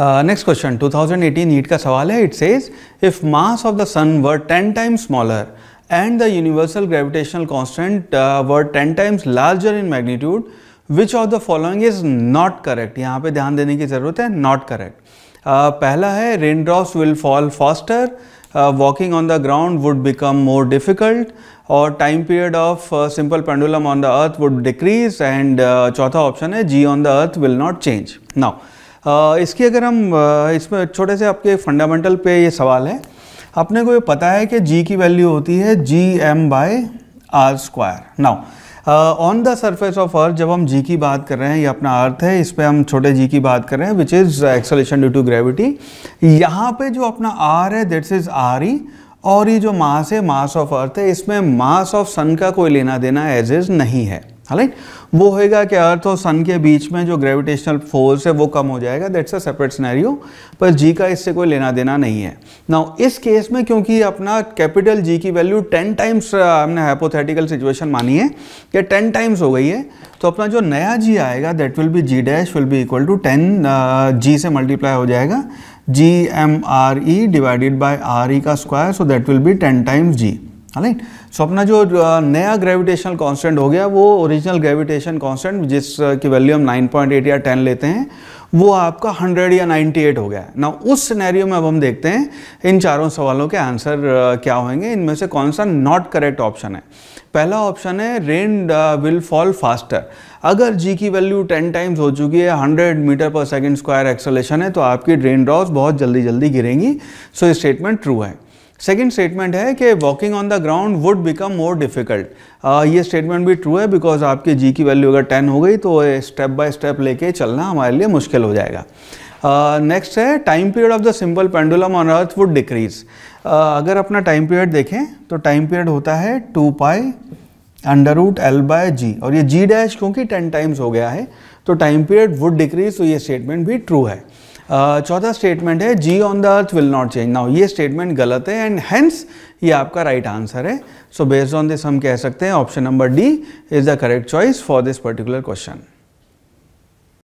next question 2018 NEET का सवाल है it says if mass of the sun were 10 times smaller and the universal gravitational constant were 10 times larger in magnitude which of the following is not correct यहाँ पे ध्यान देने की ज़रूरत है नॉट करेक्ट uh, पहला है rain drops will fall faster walking on the ground would become more difficult और time period of simple pendulum on the earth would decrease and चौथा ऑप्शन है g on the earth will not change now इसकी अगर हम इसमें छोटे से आपके फंडामेंटल पे ये सवाल है अपने को ये पता है कि जी की वैल्यू होती है G M by R square now on the surface of earth जब हम जी की बात कर रहे हैं ये अपना अर्थ है इस पर हम छोटे जी की बात कर रहे हैं which is acceleration due to gravity यहाँ पे जो अपना आर है दैट्स इज आर ई और ये जो मास है मास ऑफ अर्थ है इसमें मास ऑफ सन का कोई लेना देना एज इज़ नहीं है राइट वो होएगा कि अर्थ और सन के बीच में जो ग्रेविटेशनल फोर्स है वो कम हो जाएगा दैट्स अ सेपरेट सिनेरियो पर जी का इससे कोई लेना देना नहीं है ना इस केस में क्योंकि अपना कैपिटल जी की वैल्यू टेन टाइम्स हमने हाइपोथेटिकल सिचुएशन मानी है कि टेन टाइम्स हो गई है तो अपना जो नया जी आएगा that will be ji dash will be equal to ten G से मल्टीप्लाई हो जाएगा G M R E divided by R E का square so that will be ten times ji right so अपना जो नया ग्रेविटेशनल कांस्टेंट हो गया वो ओरिजिनल ग्रेविटेशन कांस्टेंट जिस की वैल्यू हम 9.8 या 10 लेते हैं वो आपका 100 या 98 हो गया है ना उस सिनेरियो में अब हम देखते हैं इन चारों सवालों के आंसर क्या होंगे इनमें से कौन सा नॉट करेक्ट ऑप्शन है पहला ऑप्शन है रेन विल फॉल फास्टर अगर जी की वैल्यू 10 टाइम्स हो चुकी है 100 मीटर पर सेकंड स्क्वायर एक्सलेशन है तो आपकी ड्रेन ड्रॉस बहुत जल्दी जल्दी गिरेंगी सो ये स्टेटमेंट ट्रू है सेकेंड स्टेटमेंट है कि walking on the ground would become more difficult ये स्टेटमेंट भी ट्रू है बिकॉज आपके जी की वैल्यू अगर टेन हो गई तो स्टेप बाय स्टेप लेके चलना हमारे लिए मुश्किल हो जाएगा नेक्स्ट uh, है time period of the simple pendulum on earth would decrease अगर अपना टाइम पीरियड देखें तो टाइम पीरियड होता है two pi under root L by g और ये जी डैश क्योंकि टेन टाइम्स हो गया है तो टाइम पीरियड वुड डिक्रीज तो ये स्टेटमेंट भी ट्रू है चौथा स्टेटमेंट है g on the earth will not change now ये स्टेटमेंट गलत है एंड हैंस ये आपका राइट right आंसर है सो बेस्ड ऑन दिस हम कह सकते हैं option number D is the correct choice for this particular question